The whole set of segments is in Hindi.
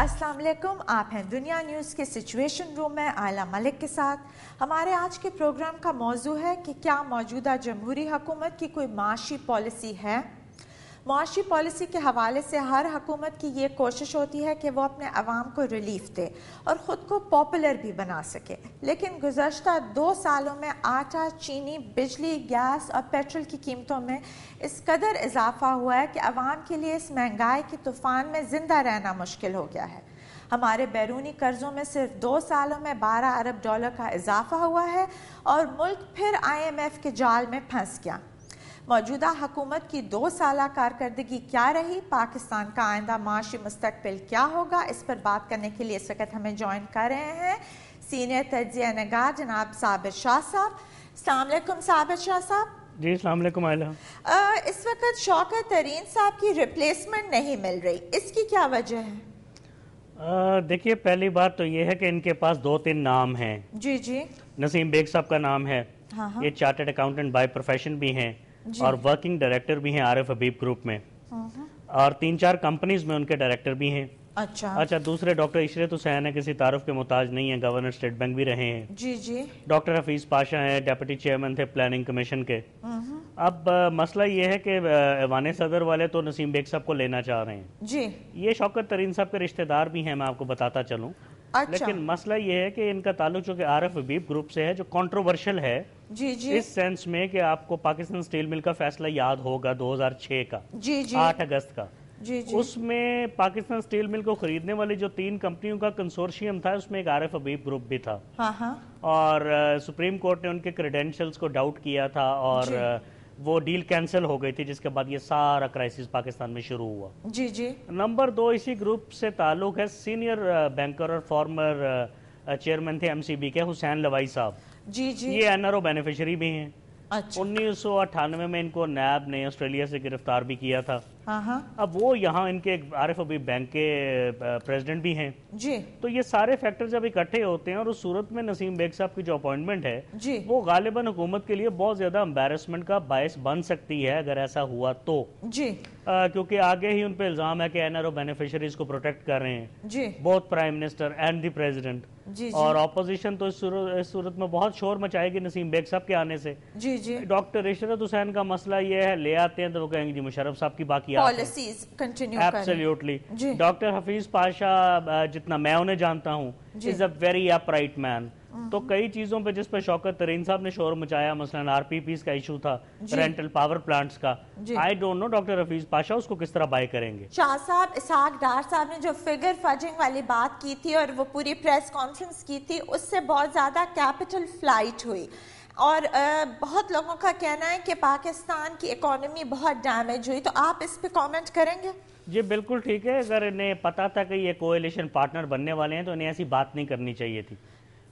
अस्सलाम वालेकुम आप हैं दुनिया न्यूज़ के सिचुएशन रूम में आला मलिक के साथ हमारे आज के प्रोग्राम का मौजू है कि क्या मौजूदा जमहूरी हुकूमत की कोई माशी पॉलिसी है मुआशी पॉलिसी के हवाले से हर हकूमत की ये कोशिश होती है कि वो अपने आवाम को रिलीफ दे और ख़ुद को पॉपुलर भी बना सके लेकिन गुजशत दो सालों में आटा चीनी बिजली गैस और पेट्रोल की कीमतों में इस कदर इजाफा हुआ है कि आवाम के लिए इस महंगाई के तूफ़ान में ज़िंदा रहना मुश्किल हो गया है हमारे बैरूनी कर्ज़ों में सिर्फ दो सालों में बारह अरब डॉलर का इजाफा हुआ है और मुल्क फिर आई एम एफ़ के जाल में फंस गया मौजूदा हुकूमत की दो साल कारकर्दगी क्या रही पाकिस्तान का आइंदा माशी मुस्तबिल क्या होगा इस पर बात करने के लिए इस वक्त हमें ज्वाइन कर रहे हैं सीनियर तजिया नगार जनाब साबिर शाह साहब अलकुम साबिर शाह साहब जी अलकुम आयला इस वक्त शौकत तरीन साहब की रिप्लेसमेंट नहीं मिल रही इसकी क्या वजह है देखिए पहली बात तो ये है कि इनके पास दो तीन नाम हैं जी जी नसीम बेग साहब का नाम है हाँ हा। ये चार्टर्ड अकाउंटेंट बाय प्रोफेशन भी हैं और वर्किंग डायरेक्टर भी हैं आर एफ हबीब ग्रुप में हम्म। और तीन चार कंपनीज में उनके डायरेक्टर भी हैं अच्छा अच्छा दूसरे डॉक्टर इशरत हुसैन है किसी तारुफ के मोहताज नहीं है गवर्नर स्टेट बैंक भी रहे हैं जी जी डॉक्टर हफीज पाशा हैं डेप्यूटी चेयरमैन थे प्लानिंग कमीशन के हम्म। अब आ, मसला ये है कि ऐवान सदर वाले तो नसीम बेग साहब को लेना चाह रहे हैं जी ये शौकत तरीन साहब के रिश्तेदार भी हैं मैं आपको बताता चलूँ अच्छा। लेकिन मसला ये है कि इनका ताल्लुक जो आर एफ हबीब ग्रुप से है जो कॉन्ट्रोवर्शल है जी जी इस सेंस में कि आपको पाकिस्तान स्टील मिल का फैसला याद होगा 2006 का जी जी आठ अगस्त का जी जी उसमें पाकिस्तान स्टील मिल को खरीदने वाली जो तीन कंपनियों का कंसोर्शियम था उसमें एक आरिफ अबीब ग्रुप भी था हाँ हाँ। और सुप्रीम कोर्ट ने उनके क्रेडेंशियल्स को डाउट किया था और वो डील कैंसिल हो गई थी जिसके बाद ये सारा क्राइसिस पाकिस्तान में शुरू हुआ जी जी नंबर दो इसी ग्रुप से ताल्लुक है सीनियर बैंकर और फॉर्मर चेयरमैन थे एमसीबी के हुसैन लवाई साहब जी जी ये एनआरओ बेनिफिशियरी भी हैं अच्छा। 1998 में इनको नैब ने ऑस्ट्रेलिया से गिरफ्तार भी किया था Uh-huh. अब वो यहाँ इनके आर एफ अभी बैंक के प्रेसिडेंट भी हैं जी तो ये सारे फैक्टर जब इकट्ठे होते हैं और उस सूरत में नसीम बेग साहब की जो अपॉइंटमेंट है जी वो गालिबन हुकूमत के लिए बहुत ज्यादा एम्बेरसमेंट का बायस बन सकती है अगर ऐसा हुआ तो जी क्योंकि आगे ही उन पर इल्जाम है कि ओ बेनिफिशरीज को प्रोटेक्ट कर रहे हैं जी both prime minister and the president जी, और ऑपोजिशन तो सूरत, इस सूरत में बहुत शोर मचाएगी नसीम बेग साहब के आने से जी जी डॉक्टर इशरत हुसैन का मसला ये है ले आते हैं तो वो कहेंगे जी मुशरफ साहब की बाकी policies continue absolutely doctor Hafeez Pasha जितना मैं उन्हें जानता हूँ is a very upright man तो कई चीजों पे जिस पर शौकत तरीन साहब ने शोर मचाया मसलन आरपीपीस का इशू था रेंटल पावर प्लांट्स का I don't know doctor Hafeez Pasha उसको किस तरह बाय करेंगे शाह साहब इसहाक डार साहब ने जो फिगर फजिंग वाली बात की थी और वो पूरी प्रेस कॉन्फ्रेंस की थी उससे बहुत ज्यादा कैपिटल फ्लाइट हुई और बहुत लोगों का कहना है कि पाकिस्तान की इकोनॉमी बहुत डैमेज हुई तो आप इस पे कमेंट करेंगे जी बिल्कुल ठीक है अगर इन्हें पता था कि ये कोएलिशन पार्टनर बनने वाले हैं तो इन्हें ऐसी बात नहीं करनी चाहिए थी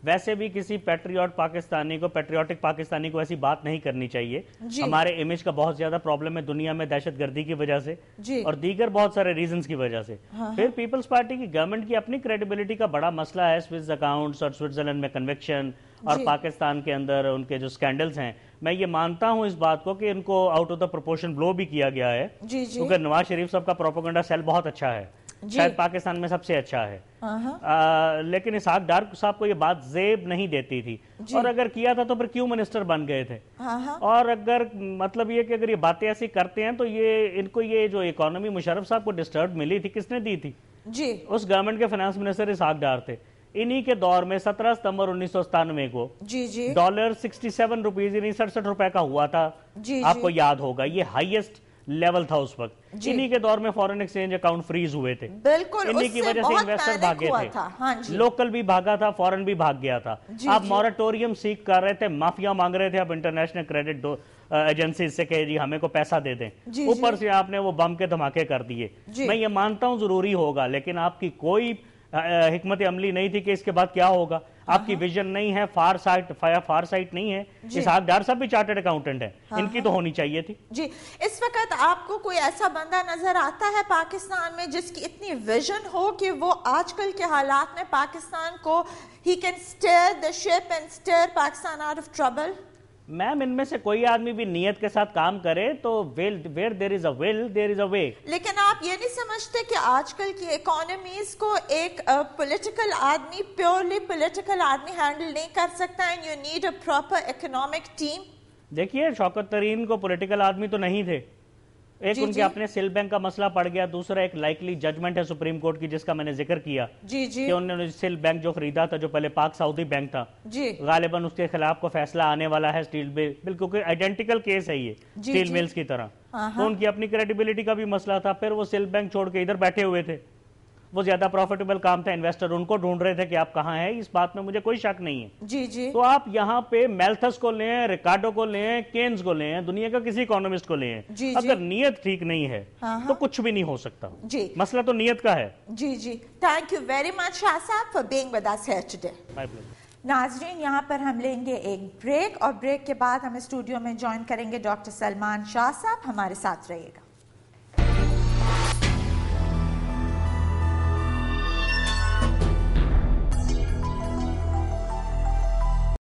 वैसे भी किसी पेट्रियाट पाकिस्तानी को पेट्रियाटिक पाकिस्तानी को ऐसी बात नहीं करनी चाहिए हमारे इमेज का बहुत ज्यादा प्रॉब्लम है दुनिया में दहशतगर्दी की वजह से और दीगर बहुत सारे रीजन की वजह से हाँ। फिर पीपल्स हाँ। पार्टी की गवर्नमेंट की अपनी क्रेडिबिलिटी का बड़ा मसला है स्विस अकाउंट्स और स्विट्जरलैंड में कन्वेक्शन और पाकिस्तान के अंदर उनके जो स्कैंडल्स हैं मैं ये मानता हूं इस बात को कि इनको out of the proportion blow भी किया गया है क्योंकि नवाज शरीफ साहब का प्रोपोगंडा सेल बहुत अच्छा है शायद पाकिस्तान में सबसे अच्छा है आ, लेकिन इसहाक डार साहब को ये बात जेब नहीं देती थी और अगर किया था तो फिर क्यों मिनिस्टर बन गए थे और अगर मतलब ये कि अगर ये बातें ऐसी करते हैं तो ये इनको ये जो इकोनॉमी मुशरफ साहब को डिस्टर्ब मिली थी किसने दी थी जी उस गवर्नमेंट के फाइनेंस मिनिस्टर इसहाक डार थे इन्हीं के दौर में 17 सितंबर उन्नीस को जी जी डॉलर सिक्सटी सेवन रुपीज सड़सठ रुपए का हुआ था जी, आपको जी. याद होगा ये हाईएस्ट लेवल था उस वक्त चीनी के दौर में फॉरेन एक्सचेंज अकाउंट फ्रीज हुए थे चीनी की वजह से इन्वेस्टर भागे थे हाँ लोकल भी भागा था फॉरेन भी भाग गया था आप मॉरेटोरियम सीख कर रहे थे माफिया मांग रहे थे आप इंटरनेशनल क्रेडिट एजेंसी से कह जी हमें को पैसा दे दें ऊपर से आपने वो बम के धमाके कर दिए मैं ये मानता हूँ जरूरी होगा लेकिन आपकी कोई हमत अमली नहीं थी कि इसके बाद क्या होगा आपकी विजन हाँ। नहीं है फार साइट फार साइट नहीं है साहब डार साहब भी चार्टर्ड अकाउंटेंट है इनकी हाँ। तो होनी चाहिए थी जी इस वक्त आपको कोई ऐसा बंदा नजर आता है पाकिस्तान में जिसकी इतनी विजन हो कि वो आजकल के हालात में पाकिस्तान को he can steer the ship and steer Pakistan out of trouble ma'am इनमें से कोई आदमी भी नियत के साथ काम करे तो well where there is a well there is a way लेकिन आप ये नहीं समझते कि आजकल की इकोनॉमीज को एक पॉलिटिकल uh, आदमी प्योरली पॉलिटिकल आदमी हैंडल नहीं कर सकता and you need a proper economic team देखिए शौकत तरीन को पॉलिटिकल आदमी तो नहीं थे एक उनके अपने सेल बैंक का मसला पड़ गया दूसरा एक लाइकली जजमेंट है सुप्रीम कोर्ट की जिसका मैंने जिक्र किया जी जी कि उन्होंने सेल बैंक जो खरीदा था जो पहले पाक सऊदी बैंक था जी गालिबन उसके खिलाफ को फैसला आने वाला है स्टील बिल क्योंकि आइडेंटिकल केस है ये स्टील मिल्स की तरह हाँ, हाँ। तो उनकी अपनी क्रेडिबिलिटी का भी मसला था फिर वो सेल बैंक छोड़ के इधर बैठे हुए थे वो ज्यादा प्रॉफिटेबल काम था इन्वेस्टर उनको ढूंढ रहे थे कि आप कहाँ हैं इस बात में मुझे कोई शक नहीं है जी जी तो आप यहाँ पे मेल्थस को लें रिकार्डो को लें केन्स को लें दुनिया का किसी इकोनॉमिस्ट को लें अगर नियत ठीक नहीं है हाँ, हाँ। तो कुछ भी नहीं हो सकता जी मसला तो नियत का है जी जी thank you very much Shah साहब फॉर नाजरीन यहाँ पर हम लेंगे एक ब्रेक और ब्रेक के बाद हम स्टूडियो में ज्वाइन करेंगे डॉक्टर सलमान शाह साहब हमारे साथ रहेगा